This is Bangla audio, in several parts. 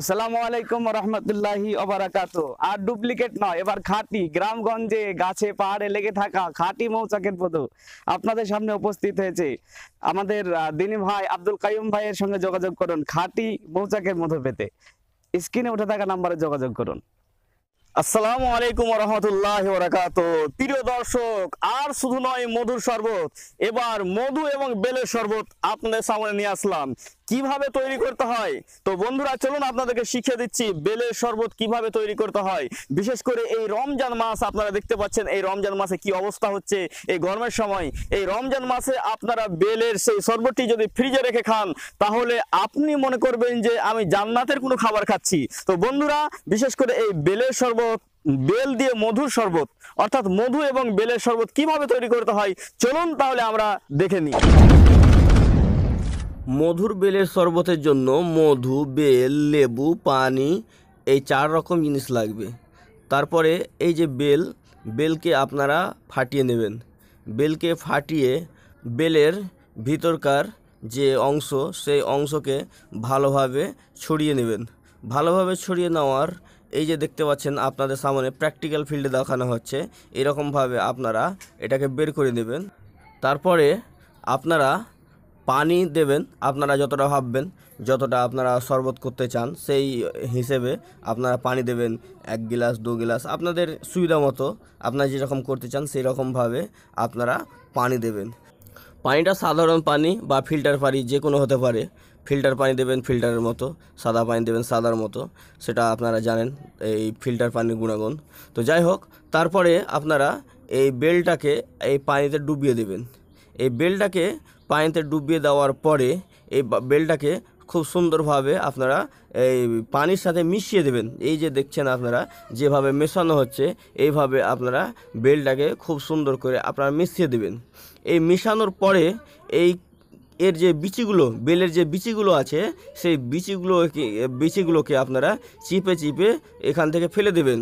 আসসালামু আলাইকুম রহমতুল্লাহি অবরাকাত আর ডুপ্লিকেট নয় এবার খাঁটি গ্রামগঞ্জে গাছে পাহাড়ে লেগে থাকা খাঁটি মৌচাকের পদ আপনাদের সামনে উপস্থিত হয়েছে আমাদের দিনী ভাই আব্দুল কাইম ভাইয়ের সঙ্গে যোগাযোগ করুন খাঁটি মৌচাকের মধু পেতে স্ক্রিনে উঠে থাকা নাম্বারে যোগাযোগ করুন আসসালামু আলাইকুম রহমতুল্লাহ বরাকাত প্রিয় দর্শক আর শুধু নয় মধুর শরবত এবার মধু এবং বেলের শরবত আপনাদের সামনে নিয়ে আসলাম কিভাবে তৈরি করতে হয় তো বন্ধুরা চলুন আপনাদেরকে শিখিয়ে দিচ্ছি বেলের শরবত কিভাবে তৈরি করতে হয় বিশেষ করে এই রমজান মাস আপনারা দেখতে পাচ্ছেন এই রমজান মাসে কি অবস্থা হচ্ছে এই গরমের সময় এই রমজান মাসে আপনারা বেলের সেই শরবতটি যদি ফ্রিজে রেখে খান তাহলে আপনি মনে করবেন যে আমি জান্নাতের কোনো খাবার খাচ্ছি তো বন্ধুরা বিশেষ করে এই বেলের শরবত বেল দিয়ে মধুর শরবত অর্থাৎ মধু এবং বেলের শরবত কিভাবে তৈরি করতে হয় চলুন তাহলে আমরা দেখে নিই মধুর বেলের শরবতের জন্য মধু বেল লেবু পানি এই চার রকম জিনিস লাগবে তারপরে এই যে বেল বেলকে আপনারা ফাটিয়ে নেবেন বেলকে ফাটিয়ে বেলের ভিতরকার যে অংশ সেই অংশকে ভালোভাবে ছড়িয়ে নেবেন ভালোভাবে ছড়িয়ে নেওয়ার এই যে দেখতে পাচ্ছেন আপনাদের সামনে প্র্যাকটিক্যাল ফিল্ডে দেখানো হচ্ছে এরকমভাবে আপনারা এটাকে বের করে নেবেন তারপরে আপনারা পানি দেবেন আপনারা যতটা ভাববেন যতটা আপনারা শরবত করতে চান সেই হিসেবে আপনারা পানি দেবেন এক গিলাস দু গিলাস আপনাদের সুবিধা মতো আপনারা যেরকম করতে চান সেই রকমভাবে আপনারা পানি দেবেন পানিটা সাধারণ পানি বা ফিল্টার পানি যে কোনো হতে পারে ফিল্টার পানি দেবেন ফিল্টারের মতো সাদা পানি দেবেন সাদার মতো সেটা আপনারা জানেন এই ফিল্টার পানির গুণাগুণ তো যাই হোক তারপরে আপনারা এই বেলটাকে এই পানিতে ডুবিয়ে দেবেন এই বেলটাকে পানিতে ডুবিয়ে দেওয়ার পরে এই বেলটাকে খুব সুন্দরভাবে আপনারা এই পানির সাথে মিশিয়ে দেবেন এই যে দেখছেন আপনারা যেভাবে মেশানো হচ্ছে এইভাবে আপনারা বেলটাকে খুব সুন্দর করে আপনারা মিশিয়ে দেবেন এই মেশানোর পরে এই এর যে বিচিগুলো বেলের যে বিচিগুলো আছে সেই বিচিগুলো বিচিগুলোকে আপনারা চিপে চিপে এখান থেকে ফেলে দেবেন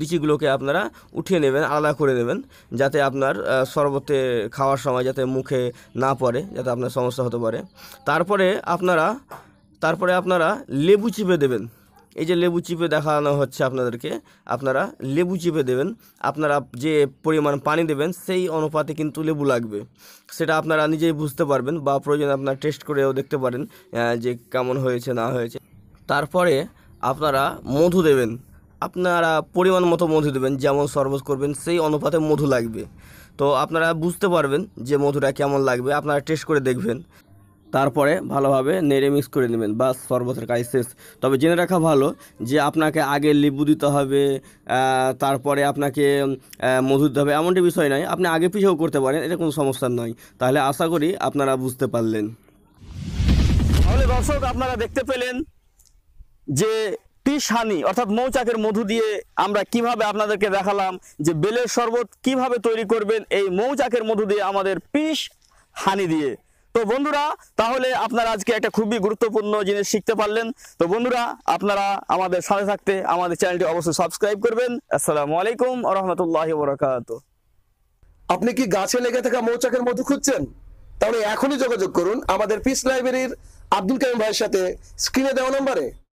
বিচিগুলোকে আপনারা উঠিয়ে নেবেন আলাদা করে নেবেন যাতে আপনার শরবতে খাওয়ার সময় যাতে মুখে না পড়ে যাতে আপনার সমস্যা হতে পারে তারপরে আপনারা তারপরে আপনারা লেবু চিপে দেবেন এই যে লেবু চিপে দেখানো হচ্ছে আপনাদেরকে আপনারা লেবু চিপে দেবেন আপনারা যে পরিমাণ পানি দেবেন সেই অনুপাতে কিন্তু লেবু লাগবে সেটা আপনারা নিজেই বুঝতে পারবেন বা প্রয়োজন আপনারা টেস্ট করেও দেখতে পারেন যে কেমন হয়েছে না হয়েছে তারপরে আপনারা মধু দেবেন আপনারা পরিমাণ মতো মধু দেবেন যেমন শরবত করবেন সেই অনুপাতে মধু লাগবে তো আপনারা বুঝতে পারবেন যে মধুটা কেমন লাগবে আপনারা টেস্ট করে দেখবেন তারপরে ভালোভাবে নেড়ে মিক্স করে নেবেন বা শরবতের কাজ শেষ তবে জেনে রাখা ভালো যে আপনাকে আগে লিবু দিতে হবে তারপরে আপনাকে মধু দিতে হবে এমনটি বিষয় নয় আপনি আগে পিছিয়েও করতে পারেন এটা কোনো সমস্যা নয় তাহলে আশা করি আপনারা বুঝতে পারলেন তাহলে দর্শক আপনারা দেখতে পেলেন যে পিসানি অর্থাৎ মৌচাকের মধু দিয়ে আমরা কিভাবে আপনাদেরকে দেখালাম যে বেলের শরবত কিভাবে তৈরি করবেন এই মৌচাকের মধু দিয়ে আমাদের পিস হানি দিয়ে তো বন্ধুরা তাহলে আপনারা আজকে একটা খুবই গুরুত্বপূর্ণ জিনিস শিখতে পারলেন তো বন্ধুরা আপনারা আমাদের সাথে থাকতে আমাদের চ্যানেলটি অবশ্যই সাবস্ক্রাইব করবেন আসসালামু আলাইকুম রহমতুল্লাহ বরাকাত আপনি কি গাছে লেগে থাকা মৌচাকের মধু খুঁজছেন তাহলে এখনই যোগাযোগ করুন আমাদের পিস লাইব্রেরির আব্দুল কালিম ভাইয়ের সাথে স্ক্রিনে দেওয়া নম্বরে